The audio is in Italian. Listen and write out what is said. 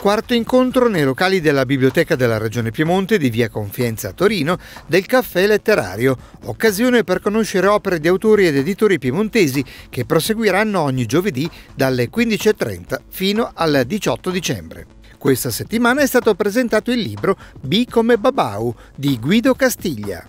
quarto incontro nei locali della Biblioteca della Regione Piemonte di Via Confienza a Torino del Caffè Letterario, occasione per conoscere opere di autori ed editori piemontesi che proseguiranno ogni giovedì dalle 15.30 fino al 18 dicembre. Questa settimana è stato presentato il libro B come Babau di Guido Castiglia.